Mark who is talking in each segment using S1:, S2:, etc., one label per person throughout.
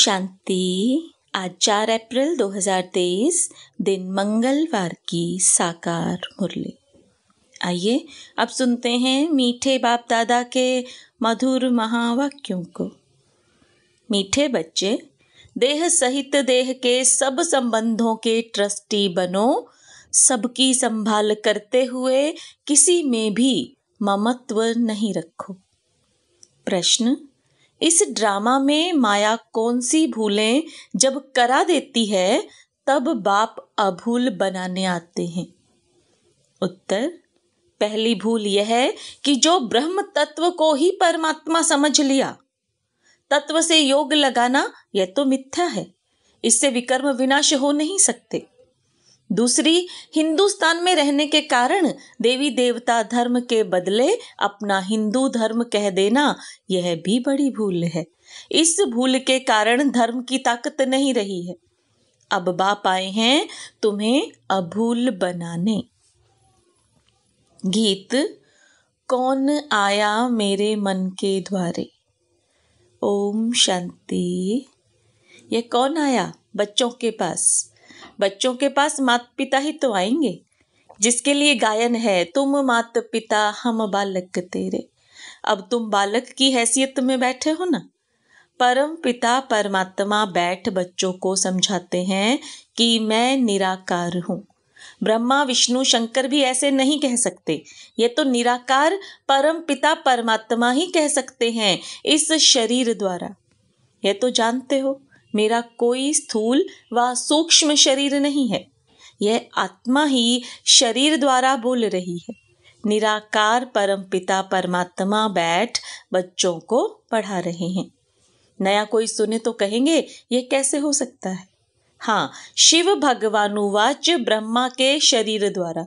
S1: शांति आज चार अप्रैल 2023 दिन मंगलवार की साकार मुरली आइए अब सुनते हैं मीठे बाप दादा के मधुर महावाक्यों को मीठे बच्चे देह सहित देह के सब संबंधों के ट्रस्टी बनो सबकी संभाल करते हुए किसी में भी ममत्व नहीं रखो प्रश्न इस ड्रामा में माया कौन सी भूलें जब करा देती है तब बाप अभूल बनाने आते हैं उत्तर पहली भूल यह है कि जो ब्रह्म तत्व को ही परमात्मा समझ लिया तत्व से योग लगाना यह तो मिथ्या है इससे विकर्म विनाश हो नहीं सकते दूसरी हिंदुस्तान में रहने के कारण देवी देवता धर्म के बदले अपना हिंदू धर्म कह देना यह भी बड़ी भूल है इस भूल के कारण धर्म की ताकत नहीं रही है अब बाप आए हैं तुम्हें अभूल बनाने गीत कौन आया मेरे मन के द्वारे ओम शांति ये कौन आया बच्चों के पास बच्चों के पास माता पिता ही तो आएंगे जिसके लिए गायन है तुम मात पिता हम बालक तेरे अब तुम बालक की हैसियत में बैठे हो ना परम पिता परमात्मा बैठ बच्चों को समझाते हैं कि मैं निराकार हूँ ब्रह्मा विष्णु शंकर भी ऐसे नहीं कह सकते ये तो निराकार परम पिता परमात्मा ही कह सकते हैं इस शरीर द्वारा ये तो जानते हो मेरा कोई स्थूल व सूक्ष्म शरीर नहीं है यह आत्मा ही शरीर द्वारा बोल रही है निराकार परम पिता परमात्मा बैठ बच्चों को पढ़ा रहे हैं नया कोई सुने तो कहेंगे यह कैसे हो सकता है हाँ शिव भगवानुवाच ब्रह्मा के शरीर द्वारा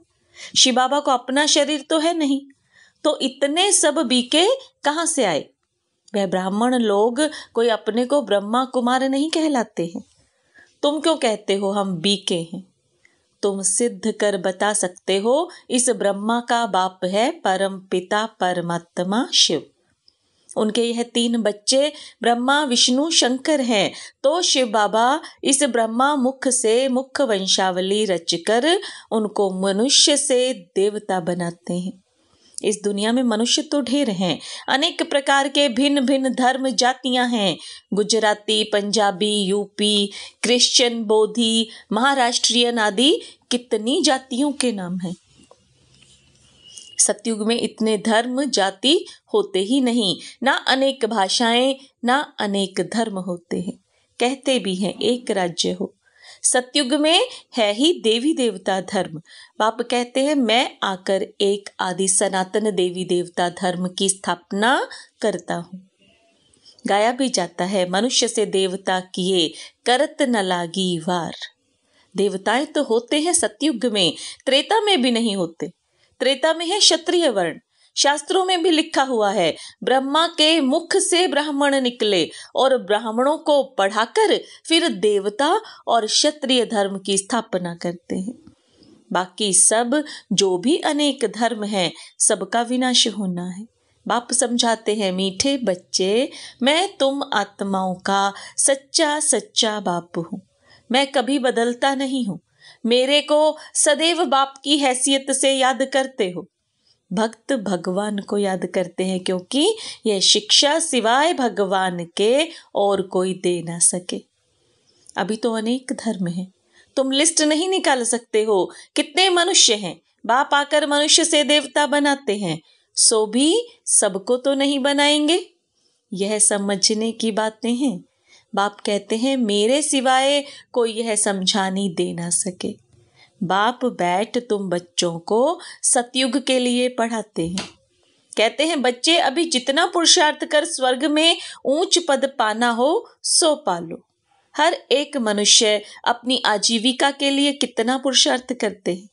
S1: शिव बाबा को अपना शरीर तो है नहीं तो इतने सब बीके कहाँ से आए वह ब्राह्मण लोग कोई अपने को ब्रह्मा कुमार नहीं कहलाते हैं तुम क्यों कहते हो हम बीके हैं तुम सिद्ध कर बता सकते हो इस ब्रह्मा का बाप है परम पिता परमात्मा शिव उनके यह तीन बच्चे ब्रह्मा विष्णु शंकर हैं तो शिव बाबा इस ब्रह्मा मुख से मुख वंशावली रचकर उनको मनुष्य से देवता बनाते हैं इस दुनिया में मनुष्य तो ढेर हैं अनेक प्रकार के भिन्न भिन्न धर्म जातियां हैं गुजराती पंजाबी यूपी क्रिश्चियन बोधी महाराष्ट्रियन आदि कितनी जातियों के नाम हैं सतयुग में इतने धर्म जाति होते ही नहीं ना अनेक भाषाएं ना अनेक धर्म होते हैं कहते भी हैं एक राज्य हो सत्युग में है ही देवी देवता धर्म बाप कहते हैं मैं आकर एक आदि सनातन देवी देवता धर्म की स्थापना करता हूँ गाया भी जाता है मनुष्य से देवता किए करत न लागी वार देवताएं तो होते हैं सत्युग में त्रेता में भी नहीं होते त्रेता में है क्षत्रिय वर्ण शास्त्रों में भी लिखा हुआ है ब्रह्मा के मुख से ब्राह्मण निकले और ब्राह्मणों को पढ़ाकर फिर देवता और क्षत्रिय धर्म की स्थापना करते हैं बाकी सब जो भी अनेक धर्म हैं सबका विनाश होना है बाप समझाते हैं मीठे बच्चे मैं तुम आत्माओं का सच्चा सच्चा बाप हूँ मैं कभी बदलता नहीं हूँ मेरे को सदैव बाप की हैसियत से याद करते हो भक्त भगवान को याद करते हैं क्योंकि यह शिक्षा सिवाय भगवान के और कोई दे ना सके अभी तो अनेक धर्म हैं तुम लिस्ट नहीं निकाल सकते हो कितने मनुष्य हैं बाप आकर मनुष्य से देवता बनाते हैं सो भी सबको तो नहीं बनाएंगे यह समझने की बातें हैं बाप कहते हैं मेरे सिवाय कोई यह नहीं दे ना सके बाप बैठ तुम बच्चों को सतयुग के लिए पढ़ाते हैं कहते हैं बच्चे अभी जितना पुरुषार्थ कर स्वर्ग में ऊंच पद पाना हो सो पालो हर एक मनुष्य अपनी आजीविका के लिए कितना पुरुषार्थ करते हैं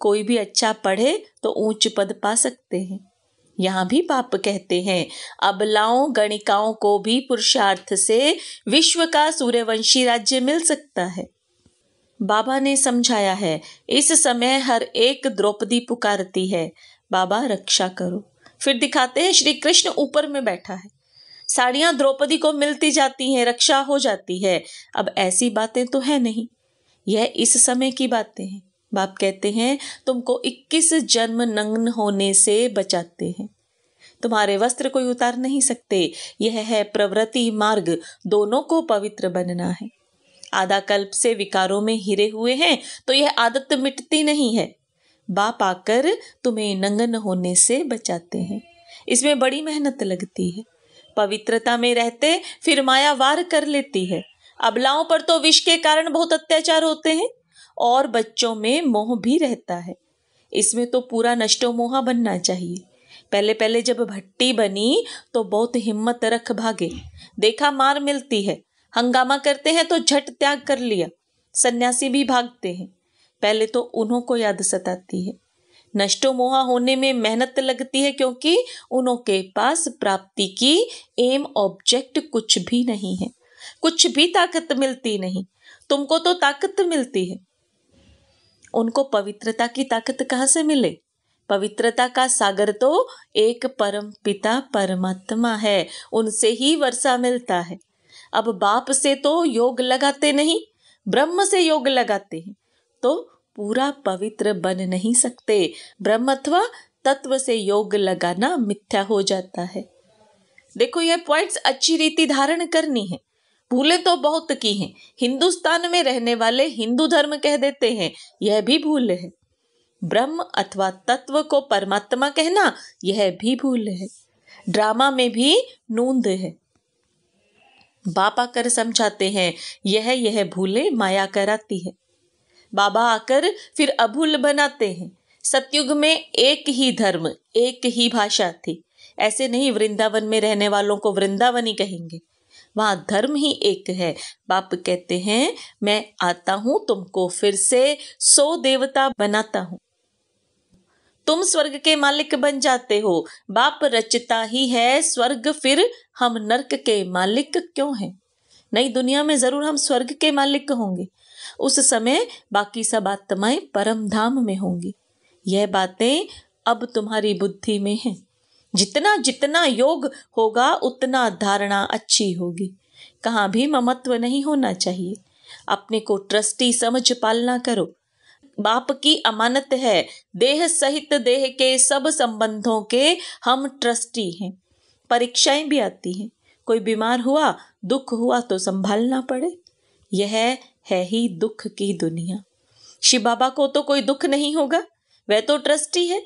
S1: कोई भी अच्छा पढ़े तो ऊंच पद पा सकते हैं यहाँ भी पाप कहते हैं अबलाओं गणिकाओं को भी पुरुषार्थ से विश्व का सूर्यवंशी राज्य मिल सकता है बाबा ने समझाया है इस समय हर एक द्रौपदी पुकारती है बाबा रक्षा करो फिर दिखाते हैं श्री कृष्ण ऊपर में बैठा है साड़ियां द्रौपदी को मिलती जाती हैं रक्षा हो जाती है अब ऐसी बातें तो है नहीं यह इस समय की बातें हैं बाप कहते हैं तुमको 21 जन्म नग्न होने से बचाते हैं तुम्हारे वस्त्र कोई उतार नहीं सकते यह है प्रवृत्ति मार्ग दोनों को पवित्र बनना है आधा कल्प से विकारों में हिरे हुए हैं तो यह आदत मिटती नहीं है बाप आकर तुम्हें नंगन होने से बचाते हैं इसमें बड़ी मेहनत लगती है पवित्रता में रहते फिर माया वार कर लेती है अबलाओं पर तो विष के कारण बहुत अत्याचार होते हैं और बच्चों में मोह भी रहता है इसमें तो पूरा नष्टो मोहा बनना चाहिए पहले पहले जब भट्टी बनी तो बहुत हिम्मत रख भागे देखा मार मिलती है हंगामा करते हैं तो झट त्याग कर लिया सन्यासी भी भागते हैं पहले तो उन्हों को याद सताती है नष्टो मोहा होने में मेहनत लगती है क्योंकि उन्हों के पास प्राप्ति की एम ऑब्जेक्ट कुछ भी नहीं है कुछ भी ताकत मिलती नहीं तुमको तो ताकत मिलती है उनको पवित्रता की ताकत कहाँ से मिले पवित्रता का सागर तो एक परम पिता परमात्मा है उनसे ही वर्षा मिलता है अब बाप से तो योग लगाते नहीं ब्रह्म से योग लगाते हैं तो पूरा पवित्र बन नहीं सकते ब्रह्म अथवा तत्व से योग लगाना मिथ्या हो जाता है देखो यह पॉइंट्स अच्छी रीति धारण करनी है भूले तो बहुत की हैं हिंदुस्तान में रहने वाले हिंदू धर्म कह देते हैं यह भी भूल है ब्रह्म अथवा तत्व को परमात्मा कहना यह भी भूल है ड्रामा में भी नूंद है बाप आकर समझाते हैं यह यह भूले माया कराती है बाबा आकर फिर अभूल बनाते हैं सत्युग में एक ही धर्म एक ही भाषा थी ऐसे नहीं वृंदावन में रहने वालों को वृंदावनी कहेंगे वहां धर्म ही एक है बाप कहते हैं मैं आता हूं तुमको फिर से सो देवता बनाता हूं तुम स्वर्ग के मालिक बन जाते हो बाप रचता ही है स्वर्ग फिर हम नरक के मालिक क्यों हैं नई दुनिया में जरूर हम स्वर्ग के मालिक होंगे उस समय बाकी सब आत्माएं परम धाम में होंगी यह बातें अब तुम्हारी बुद्धि में हैं जितना जितना योग होगा उतना धारणा अच्छी होगी कहाँ भी ममत्व नहीं होना चाहिए अपने को ट्रस्टी समझ पालना करो बाप की अमानत है देह सहित देह के सब संबंधों के हम ट्रस्टी हैं परीक्षाएं भी आती हैं कोई बीमार हुआ दुख हुआ तो संभालना पड़े यह है ही दुख की दुनिया शिव बाबा को तो कोई दुख नहीं होगा वह तो ट्रस्टी है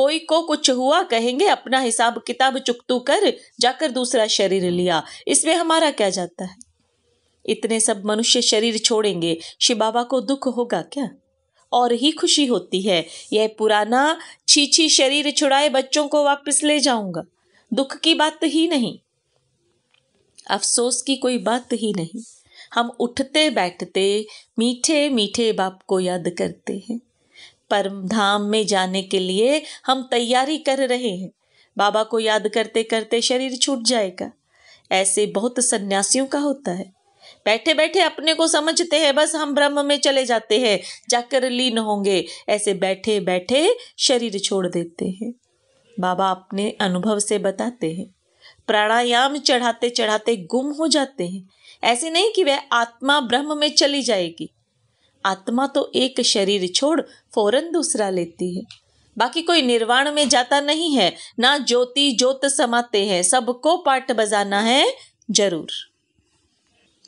S1: कोई को कुछ हुआ कहेंगे अपना हिसाब किताब चुकतू कर जाकर दूसरा शरीर लिया इसमें हमारा क्या जाता है इतने सब मनुष्य शरीर छोड़ेंगे शिव बाबा को दुख होगा क्या और ही खुशी होती है यह पुराना छीछी शरीर छुड़ाए बच्चों को वापस ले जाऊंगा दुख की बात ही नहीं अफसोस की कोई बात ही नहीं हम उठते बैठते मीठे मीठे बाप को याद करते हैं परम धाम में जाने के लिए हम तैयारी कर रहे हैं बाबा को याद करते करते शरीर छूट जाएगा ऐसे बहुत सन्यासियों का होता है बैठे बैठे अपने को समझते हैं बस हम ब्रह्म में चले जाते हैं जाकर लीन होंगे ऐसे बैठे बैठे शरीर छोड़ देते हैं बाबा अपने अनुभव से बताते हैं प्राणायाम चढ़ाते चढ़ाते गुम हो जाते हैं ऐसे नहीं कि वह आत्मा ब्रह्म में चली जाएगी आत्मा तो एक शरीर छोड़ फौरन दूसरा लेती है बाकी कोई निर्वाण में जाता नहीं है ना ज्योति ज्योत समाते हैं सबको पाठ बजाना है जरूर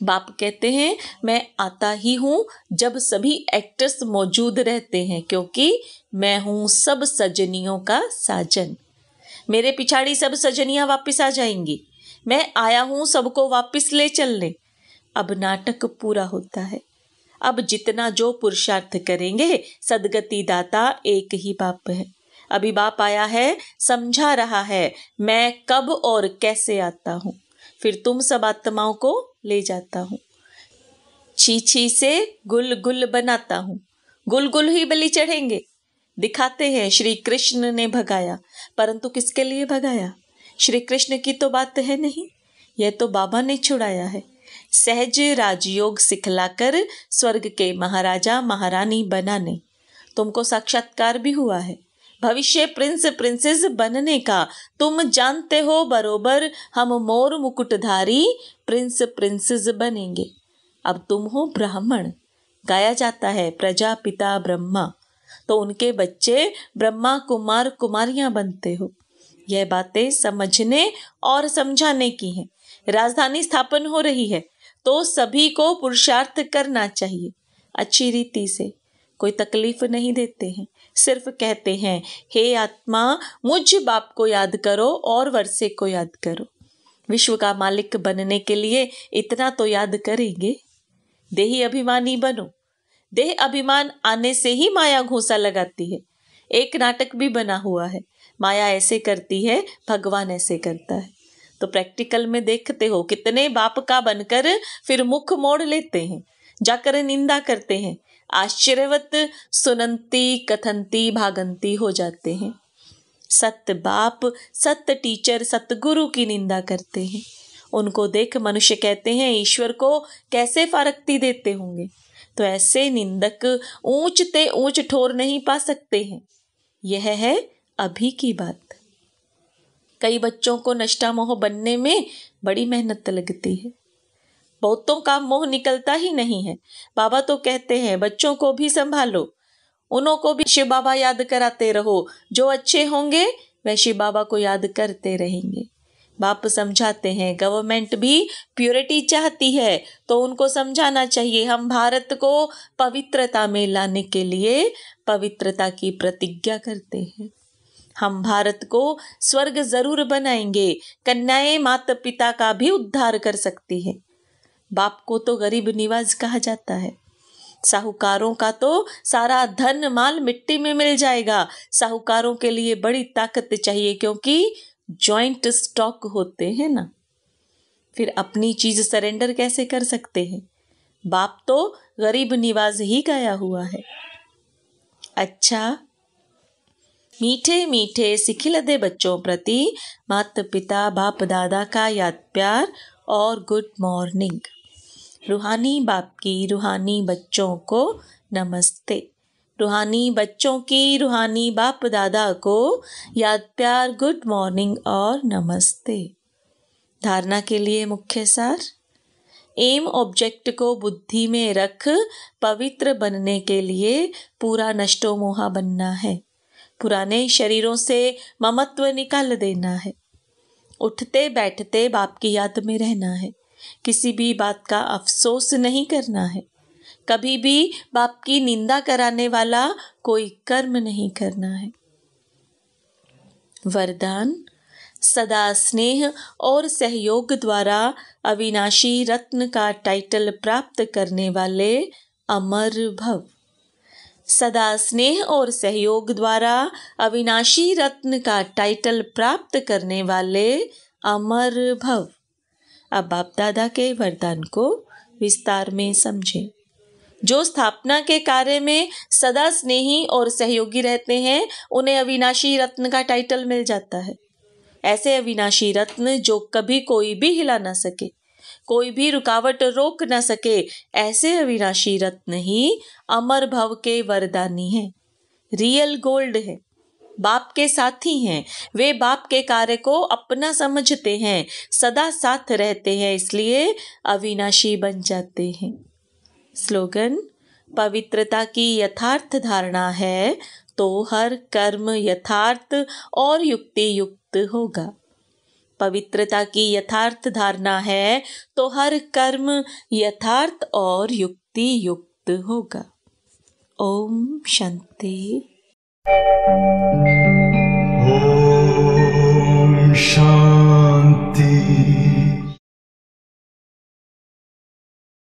S1: बाप कहते हैं मैं आता ही हूँ जब सभी एक्टर्स मौजूद रहते हैं क्योंकि मैं हूँ सब सजनियों का साजन मेरे पिछाड़ी सब सजनियाँ वापस आ जाएंगी मैं आया हूँ सबको वापस ले चलने अब नाटक पूरा होता है अब जितना जो पुरुषार्थ करेंगे सदगति दाता एक ही बाप है अभी बाप आया है समझा रहा है मैं कब और कैसे आता हूँ फिर तुम सब आत्माओं को ले जाता हूँ छीछी से गुल गुल बनाता हूँ गुल गुल ही बलि चढ़ेंगे दिखाते हैं श्री कृष्ण ने भगाया परंतु किसके लिए भगाया श्री कृष्ण की तो बात है नहीं यह तो बाबा ने छुड़ाया है सहज राजयोग सिखलाकर स्वर्ग के महाराजा महारानी बनाने तुमको साक्षात्कार भी हुआ है भविष्य प्रिंस प्रिंसेस बनने का तुम जानते हो बरोबर हम मोर मुकुटधारी प्रिंस प्रिंसेस बनेंगे अब तुम हो ब्राह्मण गाया जाता है प्रजा पिता ब्रह्मा तो उनके बच्चे ब्रह्मा कुमार कुमारियां बनते हो यह बातें समझने और समझाने की हैं राजधानी स्थापन हो रही है तो सभी को पुरुषार्थ करना चाहिए अच्छी रीति से कोई तकलीफ नहीं देते हैं सिर्फ कहते हैं हे आत्मा मुझ बाप को याद करो और वर्षे को याद करो विश्व का मालिक बनने के लिए इतना तो याद करेंगे देही अभिमानी बनो देह अभिमान आने से ही माया घोसा लगाती है एक नाटक भी बना हुआ है माया ऐसे करती है भगवान ऐसे करता है तो प्रैक्टिकल में देखते हो कितने बाप का बनकर फिर मुख मोड़ लेते हैं जाकर निंदा करते हैं आश्चर्यवत सुनंती कथंती भागंती हो जाते हैं सत्य बाप सत्य टीचर सत्य गुरु की निंदा करते हैं उनको देख मनुष्य कहते हैं ईश्वर को कैसे फारकती देते होंगे तो ऐसे निंदक ते ऊंच ठोर नहीं पा सकते हैं यह है अभी की बात कई बच्चों को नष्टा मोह बनने में बड़ी मेहनत लगती है बहुतों का मोह निकलता ही नहीं है बाबा तो कहते हैं बच्चों को भी संभालो उन्हों को भी शिव बाबा याद कराते रहो जो अच्छे होंगे वह शिव बाबा को याद करते रहेंगे बाप समझाते हैं गवर्नमेंट भी प्योरिटी चाहती है तो उनको समझाना चाहिए हम भारत को पवित्रता में लाने के लिए पवित्रता की प्रतिज्ञा करते हैं हम भारत को स्वर्ग जरूर बनाएंगे कन्याएं माता पिता का भी उद्धार कर सकती है बाप को तो गरीब निवाज कहा जाता है साहूकारों का तो सारा धन माल मिट्टी में मिल जाएगा साहूकारों के लिए बड़ी ताकत चाहिए क्योंकि जॉइंट स्टॉक होते हैं ना फिर अपनी चीज सरेंडर कैसे कर सकते हैं बाप तो गरीब निवाज ही गया हुआ है अच्छा मीठे मीठे सिखिल दे बच्चों प्रति माता पिता बाप दादा का याद प्यार और गुड मॉर्निंग रूहानी बाप की रूहानी बच्चों को नमस्ते रूहानी बच्चों की रूहानी बाप दादा को याद प्यार गुड मॉर्निंग और नमस्ते धारणा के लिए मुख्य सार एम ऑब्जेक्ट को बुद्धि में रख पवित्र बनने के लिए पूरा नष्टोमोहा बनना है पुराने शरीरों से ममत्व निकाल देना है उठते बैठते बाप की याद में रहना है किसी भी बात का अफसोस नहीं करना है कभी भी बाप की निंदा कराने वाला कोई कर्म नहीं करना है वरदान सदा स्नेह और सहयोग द्वारा अविनाशी रत्न का टाइटल प्राप्त करने वाले अमर भव सदा स्नेह और सहयोग द्वारा अविनाशी रत्न का टाइटल प्राप्त करने वाले अमर भव अब बाप दादा के वरदान को विस्तार में समझें जो स्थापना के कार्य में सदा स्नेही और सहयोगी रहते हैं उन्हें अविनाशी रत्न का टाइटल मिल जाता है ऐसे अविनाशी रत्न जो कभी कोई भी हिला ना सके कोई भी रुकावट रोक ना सके ऐसे अविनाशी रत्न ही अमर भव के वरदानी हैं रियल गोल्ड है बाप के साथी हैं वे बाप के कार्य को अपना समझते हैं सदा साथ रहते हैं इसलिए अविनाशी बन जाते हैं स्लोगन पवित्रता की यथार्थ धारणा है तो हर कर्म यथार्थ और युक्ति युक्त होगा पवित्रता की यथार्थ धारणा है तो हर कर्म यथार्थ और युक्ति युक्त होगा ओम शांति Música